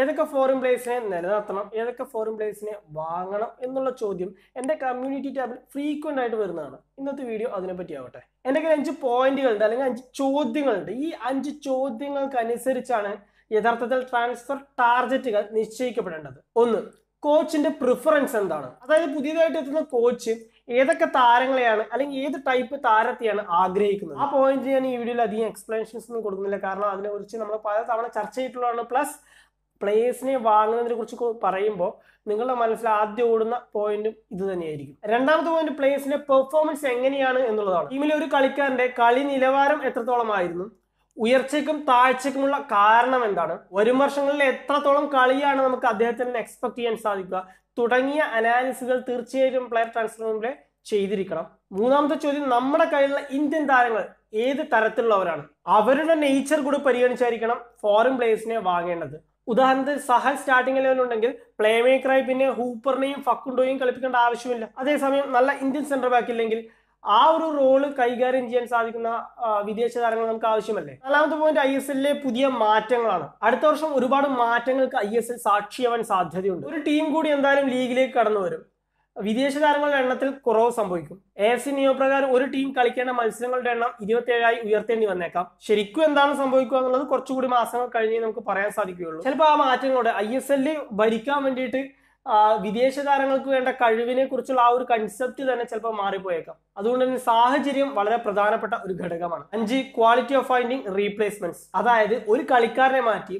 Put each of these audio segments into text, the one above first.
ഏതൊക്കെ ഫോറിൻ പ്ലേസിനെ നിലനിർത്തണം ഏതൊക്കെ ഫോറിൻ പ്ലേസിനെ വാങ്ങണം എന്നുള്ള ചോദ്യം എൻ്റെ കമ്മ്യൂണിറ്റി ടാബിൽ ഫ്രീക്വൻ്റ് ആയിട്ട് വരുന്നതാണ് ഇന്നത്തെ വീഡിയോ അതിനെപ്പറ്റി ആവട്ടെ എൻ്റെ കയ്യിൽ അഞ്ച് പോയിന്റുകളുണ്ട് അല്ലെങ്കിൽ അഞ്ച് ചോദ്യങ്ങളുണ്ട് ഈ അഞ്ച് ചോദ്യങ്ങൾക്കനുസരിച്ചാണ് യഥാർത്ഥത്തിൽ ട്രാൻസ്ഫർ ടാർഗറ്റുകൾ നിശ്ചയിക്കപ്പെടേണ്ടത് ഒന്ന് കോച്ചിന്റെ പ്രിഫറൻസ് എന്താണ് അതായത് പുതിയതായിട്ട് എത്തുന്ന കോച്ച് ഏതൊക്കെ താരങ്ങളെയാണ് അല്ലെങ്കിൽ ഏത് ടൈപ്പ് താരത്തെയാണ് ആഗ്രഹിക്കുന്നത് ആ പോയിന്റ് ഞാൻ ഈ വീഡിയോയിൽ അധികം എക്സ്പ്ലനേഷൻസ് ഒന്നും കൊടുക്കുന്നില്ല കാരണം അതിനെക്കുറിച്ച് നമ്മൾ പല തവണ ചർച്ച ചെയ്തിട്ടുള്ളതാണ് പ്ലസ് പ്ലേയേഴ്സിനെ വാങ്ങുന്നതിനെ കുറിച്ച് പറയുമ്പോൾ നിങ്ങളുടെ മനസ്സിൽ ആദ്യം ഓടുന്ന പോയിന്റും ഇത് തന്നെയായിരിക്കും രണ്ടാമത്തെ പോയിന്റ് പ്ലേയേഴ്സിന്റെ പെർഫോമൻസ് എങ്ങനെയാണ് എന്നുള്ളതാണ് ടീമിലെ ഒരു കളിക്കാരന്റെ കളി നിലവാരം എത്രത്തോളമായിരുന്നു ഉയർച്ചയ്ക്കും താഴ്ചയ്ക്കുമുള്ള കാരണം എന്താണ് വരും വർഷങ്ങളിൽ എത്രത്തോളം കളിയാണ് നമുക്ക് അദ്ദേഹത്തിന് എക്സ്പെക്ട് ചെയ്യാൻ സാധിക്കുക തുടങ്ങിയ അനാലിസുകൾ തീർച്ചയായിട്ടും പ്ലെയർ ട്രാൻസ്ഫോമിലെ ചെയ്തിരിക്കണം മൂന്നാമത്തെ ചോദ്യം നമ്മുടെ കയ്യിലുള്ള ഇന്ത്യൻ താരങ്ങൾ ഏത് തരത്തിലുള്ളവരാണ് അവരുടെ നേച്ചർ കൂടി പരിഗണിച്ചായിരിക്കണം ഫോറിൻ പ്ലേയേഴ്സിനെ വാങ്ങേണ്ടത് ഉദാഹരണത്തിന് സഹൽ സ്റ്റാർട്ടിംഗ് ലെവൽ ഉണ്ടെങ്കിൽ പ്ലേ മേക്കറായി പിന്നെ ഹൂപ്പറിനെയും ഫക്കുണ്ടോയും കളിപ്പിക്കേണ്ട ആവശ്യമില്ല അതേസമയം നല്ല ഇന്ത്യൻ സെന്റർ ബാക്ക് ഇല്ലെങ്കിൽ ആ ഒരു റോള് കൈകാര്യം ചെയ്യാൻ സാധിക്കുന്ന വിദേശ താരങ്ങൾ നമുക്ക് ആവശ്യമല്ലേ നാലാമത്തെ പോയിന്റ് ഐ എസ് എല്ലിലെ പുതിയ മാറ്റങ്ങളാണ് അടുത്ത വർഷം ഒരുപാട് മാറ്റങ്ങൾക്ക് ഐ എസ് എൽ സാക്ഷിയാവാൻ സാധ്യതയുണ്ട് ഒരു ടീം കൂടി എന്തായാലും ലീഗിലേക്ക് കടന്നു വരും വിദേശ താരങ്ങളുടെ എണ്ണത്തിൽ കുറവ് സംഭവിക്കും എ എഫ് സി നിയമപ്രകാരം ഒരു ടീം കളിക്കേണ്ട മത്സരങ്ങളുടെ എണ്ണം ഇരുപത്തിയേഴായി ഉയർത്തേണ്ടി വന്നേക്കാം ശരിക്കും എന്താണ് സംഭവിക്കുക എന്നുള്ളത് കുറച്ചുകൂടി മാസങ്ങൾ കഴിഞ്ഞേ നമുക്ക് പറയാൻ സാധിക്കുകയുള്ളൂ ചിലപ്പോൾ ആ മാറ്റങ്ങളോട് ഐ എസ് എല്ലിൽ ഭരിക്കാൻ വേണ്ടിയിട്ട് വിദേശ താരങ്ങൾക്ക് വേണ്ട കഴിവിനെ കുറിച്ചുള്ള ആ ഒരു കൺസെപ്റ്റ് തന്നെ ചിലപ്പോൾ മാറിപ്പോയേക്കാം അതുകൊണ്ട് തന്നെ സാഹചര്യം വളരെ പ്രധാനപ്പെട്ട ഒരു ഘടകമാണ് അഞ്ച് ക്വാളിറ്റി ഓഫ് ഫൈൻഡിങ് റീപ്ലേസ്മെന്റ്സ് അതായത് ഒരു കളിക്കാരനെ മാറ്റി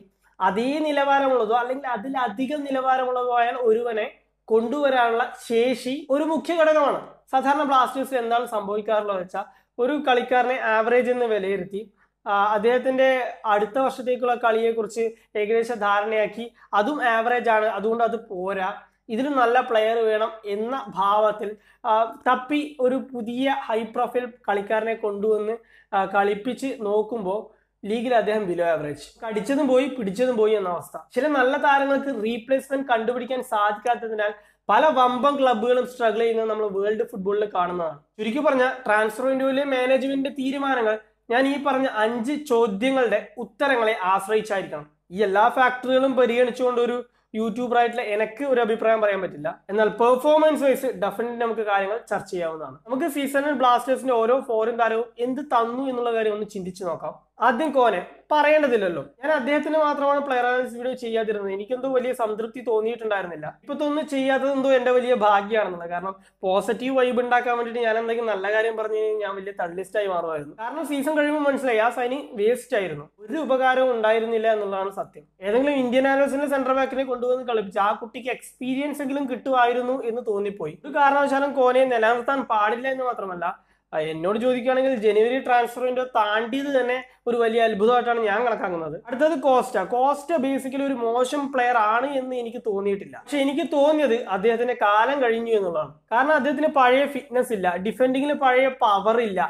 അതേ നിലവാരമുള്ളതോ അല്ലെങ്കിൽ അതിലധികം നിലവാരമുള്ളതോ ആയാൽ ഒരുവനെ കൊണ്ടുവരാനുള്ള ശേഷി ഒരു മുഖ്യ ഘടകമാണ് സാധാരണ ബ്ലാസ്റ്റേഴ്സ് എന്താണ് സംഭവിക്കാറുള്ളത് വെച്ചാൽ ഒരു കളിക്കാരനെ ആവറേജ് എന്ന് വിലയിരുത്തി അദ്ദേഹത്തിന്റെ അടുത്ത വർഷത്തേക്കുള്ള കളിയെക്കുറിച്ച് ഏകദേശം ധാരണയാക്കി അതും ആവറേജ് ആണ് അതുകൊണ്ട് അത് പോരാ ഇതിലും നല്ല പ്ലെയർ വേണം എന്ന ഭാവത്തിൽ തപ്പി ഒരു പുതിയ ഹൈ പ്രൊഫൈൽ കളിക്കാരനെ കൊണ്ടുവന്ന് കളിപ്പിച്ച് നോക്കുമ്പോൾ ലീഗിൽ അദ്ദേഹം ബിലോ ആവറേജ് കടിച്ചതും പോയി പിടിച്ചതും പോയി എന്ന അവസ്ഥ ചില നല്ല താരങ്ങൾക്ക് റീപ്ലേസ്മെന്റ് കണ്ടുപിടിക്കാൻ സാധിക്കാത്തതിനാൽ പല വമ്പം ക്ലബ്ബുകളും സ്ട്രഗിൾ ചെയ്യുന്നത് നമ്മൾ വേൾഡ് ഫുട്ബോളിൽ കാണുന്നതാണ് ചുരുക്കി പറഞ്ഞ ട്രാൻസ്ഫർ വിൻഡോയിലെ മാനേജ്മെന്റിന്റെ തീരുമാനങ്ങൾ ഞാൻ ഈ പറഞ്ഞ അഞ്ച് ചോദ്യങ്ങളുടെ ഉത്തരങ്ങളെ ആശ്രയിച്ചായിരിക്കണം ഈ എല്ലാ ഫാക്ടറികളും പരിഗണിച്ചുകൊണ്ട് ഒരു യൂട്യൂബറായിട്ടുള്ള എനിക്ക് ഒരു അഭിപ്രായം പറയാൻ പറ്റില്ല എന്നാൽ പെർഫോമൻസ് വൈസ് ഡെഫിനറ്റ്ലി നമുക്ക് കാര്യങ്ങൾ ചർച്ച ചെയ്യാവുന്നതാണ് നമുക്ക് സീസണൽ ബ്ലാസ്റ്റേഴ്സിന്റെ ഓരോ ഫോറിൻ താരവും എന്ത് തന്നു എന്നുള്ള കാര്യം ഒന്ന് ചിന്തിച്ചു നോക്കാം ആദ്യം കോനെ പറയേണ്ടതില്ലല്ലോ ഞാൻ അദ്ദേഹത്തിന് മാത്രമാണ് പ്ലെയർ അനാലിസിസ് വീഡിയോ ചെയ്യാതിരുന്നത് എനിക്കെന്തോ വലിയ സംതൃപ്തി തോന്നിയിട്ടുണ്ടായിരുന്നില്ല ഇപ്പത്തൊന്നും ചെയ്യാത്തത് എന്തോ എന്റെ വലിയ ഭാഗ്യമാണെന്നുള്ളത് കാരണം പോസിറ്റീവ് വൈബ് ഉണ്ടാക്കാൻ വേണ്ടിയിട്ട് ഞാൻ എന്തെങ്കിലും നല്ല കാര്യം പറഞ്ഞു കഴിഞ്ഞാൽ ഞാൻ വലിയ തള്ളിസ്റ്റായി മാറുമായിരുന്നു കാരണം സീസൺ കഴിയുമ്പോൾ മനസ്സിലായി ആ സൈനി വേസ്റ്റ് ആയിരുന്നു ഒരു ഉപകാരവും ഉണ്ടായിരുന്നില്ല എന്നുള്ളതാണ് സത്യം ഏതെങ്കിലും ഇന്ത്യൻ ആനോസിന്റെ സെന്റർ ബാക്കിനെ കൊണ്ടുവന്ന് കളിപ്പിച്ച് ആ കുട്ടിക്ക് എക്സ്പീരിയൻസ് എങ്കിലും കിട്ടുമായിരുന്നു എന്ന് തോന്നിപ്പോയി ഒരു കാരണവശാലും കോനെ നിലനിർത്താൻ പാടില്ല എന്ന് മാത്രമല്ല എന്നോട് ചോദിക്കുകയാണെങ്കിൽ ജനുവരി ട്രാൻസ്ഫർ വിൻഡോ താണ്ടിയത് തന്നെ ഒരു വലിയ അത്ഭുതമായിട്ടാണ് ഞാൻ കണക്കാക്കുന്നത് അടുത്തത് കോസ്റ്റ കോസ്റ്റ ബേസിക്കലി ഒരു മോശം പ്ലെയർ ആണ് എന്ന് എനിക്ക് തോന്നിയിട്ടില്ല പക്ഷെ എനിക്ക് തോന്നിയത് അദ്ദേഹത്തിന്റെ കാലം കഴിഞ്ഞു എന്നുള്ളതാണ് കാരണം അദ്ദേഹത്തിന് പഴയ ഫിറ്റ്നസ് ഇല്ല ഡിഫെൻഡിങ്ങിൽ പഴയ പവർ ഇല്ല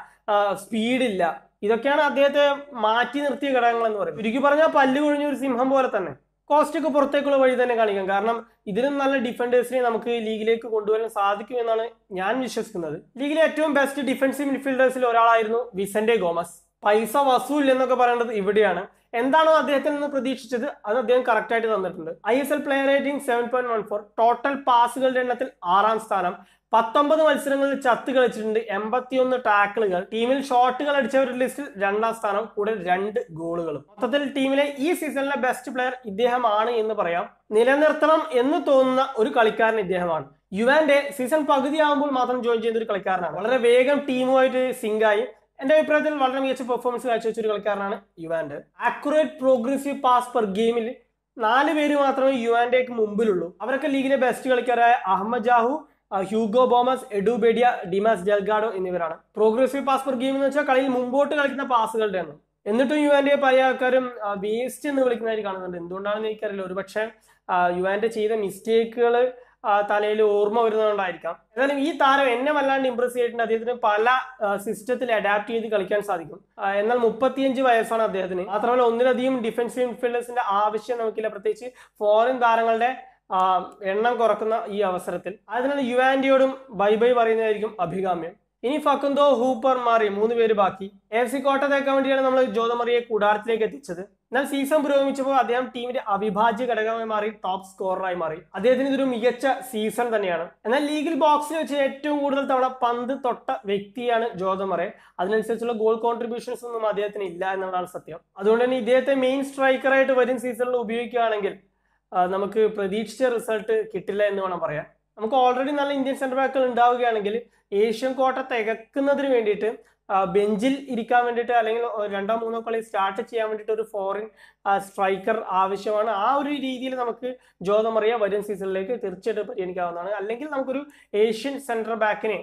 ഇല്ല ഇതൊക്കെയാണ് അദ്ദേഹത്തെ മാറ്റി നിർത്തിയ ഘടകങ്ങൾ എന്ന് പറയുന്നത് ചുരുക്കി പറഞ്ഞാൽ പല്ല് കൊഴിഞ്ഞ ഒരു സിംഹം പോലെ തന്നെ കോസ്റ്റൊക്കെ പുറത്തേക്കുള്ള വഴി തന്നെ കാണിക്കാം കാരണം ഇതിലും നല്ല ഡിഫൻഡേഴ്സിനെ നമുക്ക് ലീഗിലേക്ക് കൊണ്ടുവരാൻ സാധിക്കും എന്നാണ് ഞാൻ വിശ്വസിക്കുന്നത് ലീഗിലെ ഏറ്റവും ബെസ്റ്റ് ഡിഫൻസീവ് മിഡ്ഫീൽഡേഴ്സിൽ ഒരാളായിരുന്നു വിസന്റെ ഗോമസ് പൈസ വസൂൽ എന്നൊക്കെ പറയേണ്ടത് ഇവിടെയാണ് എന്താണോ അദ്ദേഹത്തിൽ നിന്ന് പ്രതീക്ഷിച്ചത് അത് അദ്ദേഹം ആയിട്ട് തന്നിട്ടുണ്ട് I S L player rating seven point one four total പാസുകളുടെ എണ്ണത്തിൽ ആറാം സ്ഥാനം പത്തൊമ്പത് മത്സരങ്ങളിൽ ചത്ത് കളിച്ചിട്ടുണ്ട് എൺപത്തിയൊന്ന് ടാക്കിളുകൾ ടീമിൽ ഷോട്ടുകൾ അടിച്ചവരുടെ ലിസ്റ്റിൽ രണ്ടാം സ്ഥാനം കൂടെ രണ്ട് ഗോളുകളും മൊത്തത്തിൽ ടീമിലെ ഈ സീസണിലെ ബെസ്റ്റ് പ്ലെയർ ഇദ്ദേഹമാണ് എന്ന് പറയാം നിലനിർത്തണം എന്ന് തോന്നുന്ന ഒരു കളിക്കാരൻ ഇദ്ദേഹമാണ് യുവാന്റെ സീസൺ പകുതിയാകുമ്പോൾ മാത്രം ജോയിൻ ചെയ്യുന്ന ഒരു കളിക്കാരനാണ് വളരെ വേഗം ടീമുമായിട്ട് സിങ്കായി എന്റെ അഭിപ്രായത്തിൽ വളരെ മികച്ച പെർഫോമൻസ് കാഴ്ചവെച്ച ഒരു കളിക്കാരനാണ് Juande accurate progressive pass per ഗെയിമിൽ നാല് പേര് മാത്രമേ യുവാൻഡേക്ക് മുമ്പിലുള്ളൂ അവരൊക്കെ ലീഗിലെ ബെസ്റ്റ് കളിക്കാരായ Ahmed Jahouh Hugo Boumous Edu Bedia Dimas Delgado എന്നിവരാണ് പ്രോഗ്രസീവ് പാസ് പെർ ഗെയിം എന്ന് വെച്ചാൽ കളിയിൽ മുമ്പോട്ട് കളിക്കുന്ന പാസുകളുടെ എണ്ണം എന്നിട്ടും യുവാന്റെ പല ആൾക്കാരും വേസ്റ്റ് എന്ന് വിളിക്കുന്നതായി കാണുന്നുണ്ട് എന്തുകൊണ്ടാണെന്ന് എനിക്കറിയില്ല ഒരുപക്ഷെ യുവാന്റെ ചെയ്ത മിസ്റ്റേക്കുകൾ തലയിൽ ഓർമ്മ വരുന്നതുകൊണ്ടായിരിക്കാം എന്നാലും ഈ താരം എന്നെ വല്ലാണ്ട് ഇമ്പ്രസ് ചെയ്തിട്ടുണ്ട് അദ്ദേഹത്തിന് പല സിസ്റ്റത്തിൽ അഡാപ്റ്റ് ചെയ്ത് കളിക്കാൻ സാധിക്കും എന്നാൽ മുപ്പത്തിയഞ്ച് വയസ്സാണ് അദ്ദേഹത്തിന് മാത്രമല്ല ഒന്നിലധികം ഡിഫൻസീവ് ഇൻഫീൽഡേഴ്സിന്റെ ആവശ്യം നമുക്കില്ല പ്രത്യേകിച്ച് ഫോറിൻ താരങ്ങളുടെ എണ്ണം കുറക്കുന്ന ഈ അവസരത്തിൽ അതിനാൽ യുവാൻഡിയോടും ബൈ ബൈ പറയുന്നതായിരിക്കും അഭികാമ്യം ഇനി ഫക്കുന്തോ ഹൂപ്പർ മാറി മൂന്ന് പേര് ബാക്കി എഫ് സി കോട്ട തേക്കാൻ വേണ്ടിയാണ് നമ്മൾ ജോതമറിയെ കൂടാരത്തിലേക്ക് എത്തിച്ചത് എന്നാൽ സീസൺ പുരോഗമിച്ചപ്പോൾ അദ്ദേഹം ടീമിന്റെ അവിഭാജ്യ ഘടകമായി മാറി ടോപ്പ് സ്കോററായി മാറി അദ്ദേഹത്തിന് ഇതൊരു മികച്ച സീസൺ തന്നെയാണ് എന്നാൽ ലീഗിൽ ബോക്സിൽ വെച്ച് ഏറ്റവും കൂടുതൽ തവണ പന്ത് തൊട്ട വ്യക്തിയാണ് ജോതമറെ അതിനനുസരിച്ചുള്ള ഗോൾ കോൺട്രിബ്യൂഷൻസ് ഒന്നും അദ്ദേഹത്തിന് ഇല്ല എന്നുള്ളതാണ് സത്യം അതുകൊണ്ട് തന്നെ ഇദ്ദേഹത്തെ മെയിൻ സ്ട്രൈക്കറായിട്ട് വരും സീസണിൽ ഉപയോഗിക്കുകയാണെങ്കിൽ നമുക്ക് പ്രതീക്ഷിച്ച റിസൾട്ട് കിട്ടില്ല എന്ന് വേണം പറയാം നമുക്ക് ഓൾറെഡി നല്ല ഇന്ത്യൻ സെൻട്രൽ ബാക്കുകൾ ഉണ്ടാവുകയാണെങ്കിൽ ഏഷ്യൻ കോട്ട തികക്കുന്നതിന് വേണ്ടിയിട്ട് ബെഞ്ചിൽ ഇരിക്കാൻ വേണ്ടിയിട്ട് അല്ലെങ്കിൽ രണ്ടോ മൂന്നോ കളി സ്റ്റാർട്ട് ചെയ്യാൻ വേണ്ടിയിട്ട് ഒരു ഫോറിൻ സ്ട്രൈക്കർ ആവശ്യമാണ് ആ ഒരു രീതിയിൽ നമുക്ക് ജോതമറിയ വരും സീസണിലേക്ക് തീർച്ചയായിട്ടും പരിഗണിക്കാവുന്നതാണ് അല്ലെങ്കിൽ നമുക്കൊരു ഏഷ്യൻ സെൻട്രൽ ബാക്കിനെ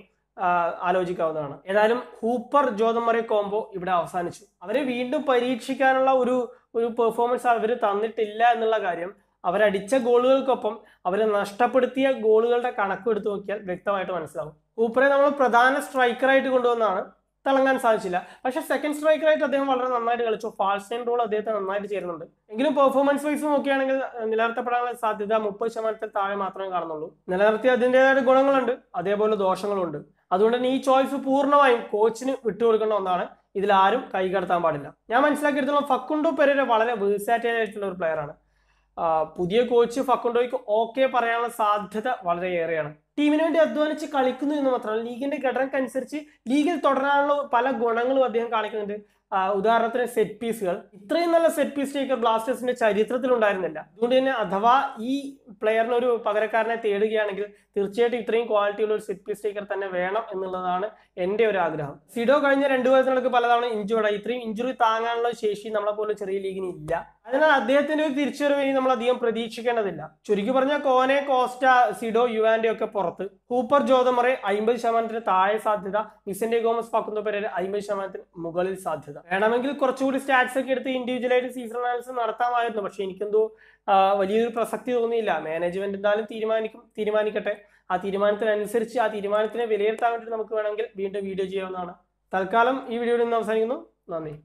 ആലോചിക്കാവുന്നതാണ് ഏതായാലും ഹൂപ്പർ ജോതമറി കോംബോ ഇവിടെ അവസാനിച്ചു അവരെ വീണ്ടും പരീക്ഷിക്കാനുള്ള ഒരു ഒരു പെർഫോമൻസ് അവർ തന്നിട്ടില്ല എന്നുള്ള കാര്യം അവരടിച്ച ഗോളുകൾക്കൊപ്പം അവർ നഷ്ടപ്പെടുത്തിയ ഗോളുകളുടെ കണക്ക് എടുത്തു നോക്കിയാൽ വ്യക്തമായിട്ട് മനസ്സിലാവും ഊപ്പറെ നമ്മൾ പ്രധാന സ്ട്രൈക്കറായിട്ട് കൊണ്ടുവന്നാണ് തിളങ്ങാൻ സാധിച്ചില്ല പക്ഷെ സെക്കൻഡ് സ്ട്രൈക്കറായിട്ട് അദ്ദേഹം വളരെ നന്നായിട്ട് കളിച്ചു ഫാൾസൈൻ റോൾ അദ്ദേഹത്തെ നന്നായിട്ട് ചേരുന്നുണ്ട് എങ്കിലും പെർഫോമൻസ് വൈസ് നോക്കുകയാണെങ്കിൽ നിലനിർത്തപ്പെടാനുള്ള സാധ്യത മുപ്പത് ശതമാനത്തിൽ താഴെ മാത്രമേ കാണുന്നുള്ളൂ നിലനിർത്തി അതിൻ്റെതായ ഗുണങ്ങളുണ്ട് അതേപോലെ ദോഷങ്ങളുണ്ട് അതുകൊണ്ട് തന്നെ ഈ ചോയ്സ് പൂർണ്ണമായും കോച്ചിന് വിട്ടുകൊടുക്കേണ്ട ഒന്നാണ് ഇതിൽ ആരും കൈകടത്താൻ പാടില്ല ഞാൻ മനസ്സിലാക്കിയെടുത്തോളം ഫക്കുണ്ടോ പെരേര വളരെ വേഴ്സാറ്റൈൽ ആയിട്ടുള്ള ഒരു പ്ലെയറാണ് പുതിയ കോച്ച് ഫക്കുണ്ടോയ്ക്ക് ഓക്കെ പറയാനുള്ള സാധ്യത വളരെയേറെയാണ് ടീമിന് വേണ്ടി അധ്വാനിച്ച് കളിക്കുന്നു എന്ന് മാത്രമല്ല ലീഗിന്റെ ഘടനക്കനുസരിച്ച് ലീഗിൽ തുടരാനുള്ള പല ഗുണങ്ങളും അദ്ദേഹം കാണിക്കുന്നുണ്ട് ഉദാഹരണത്തിന് സെറ്റ് പീസുകൾ ഇത്രയും നല്ല സെറ്റ് പീസ് ബ്ലാസ്റ്റേഴ്സിന്റെ ചരിത്രത്തിൽ ഉണ്ടായിരുന്നില്ല അതുകൊണ്ട് തന്നെ അഥവാ ഈ പ്ലെയറിന് ഒരു പകരക്കാരനെ തേടുകയാണെങ്കിൽ തീർച്ചയായിട്ടും ഇത്രയും ക്വാളിറ്റിയുള്ള ഒരു സെറ്റ് പീസ് ടേക്കർ തന്നെ വേണം എന്നുള്ളതാണ് എൻ്റെ ഒരു ആഗ്രഹം സിഡോ കഴിഞ്ഞ രണ്ട് വയസ്സുകൾക്ക് പലതവണ ഇഞ്ചുറി ഇത്രയും ഇഞ്ചുറി താങ്ങാനുള്ള ശേഷി നമ്മളെ പോലെ ചെറിയ ലീഗിന് ഇല്ല അതിനാൽ അദ്ദേഹത്തിന്റെ ഒരു തിരിച്ചുവരവ് ഇനി നമ്മൾ അധികം പ്രതീക്ഷിക്കേണ്ടതില്ല ചുരുക്കി പറഞ്ഞാൽ കോനെ കോസ്റ്റ സിഡോ യുവാന്റെ ഒക്കെ പുറത്ത് ഹൂപ്പർ ജോതമറെ അമ്പത് ശതമാനത്തിന് താഴെ സാധ്യത വിസന്റെ ഗോമസ് പാക്കുന്ന പേരെ അമ്പത് ശതമാനത്തിന് മുകളിൽ സാധ്യത വേണമെങ്കിൽ കുറച്ചുകൂടി സ്റ്റാറ്റ്സ് ഒക്കെ എടുത്ത് ഇൻഡിവിജ്വലായിട്ട് സീസൺ അനാലിസിസ് നടത്താമായിരുന്നു പക്ഷെ എനിക്കെന്തോ വലിയൊരു പ്രസക്തി തോന്നിയില്ല മാനേജ്മെന്റ് എന്തായാലും തീരുമാനിക്കും തീരുമാനിക്കട്ടെ ആ തീരുമാനത്തിനനുസരിച്ച് ആ തീരുമാനത്തിനെ വിലയിരുത്താൻ വേണ്ടി നമുക്ക് വേണമെങ്കിൽ വീണ്ടും വീഡിയോ ചെയ്യാവുന്നതാണ് തൽക്കാലം ഈ വീഡിയോയിൽ നിന്ന് അവസാനിക്കുന്നു നന്ദി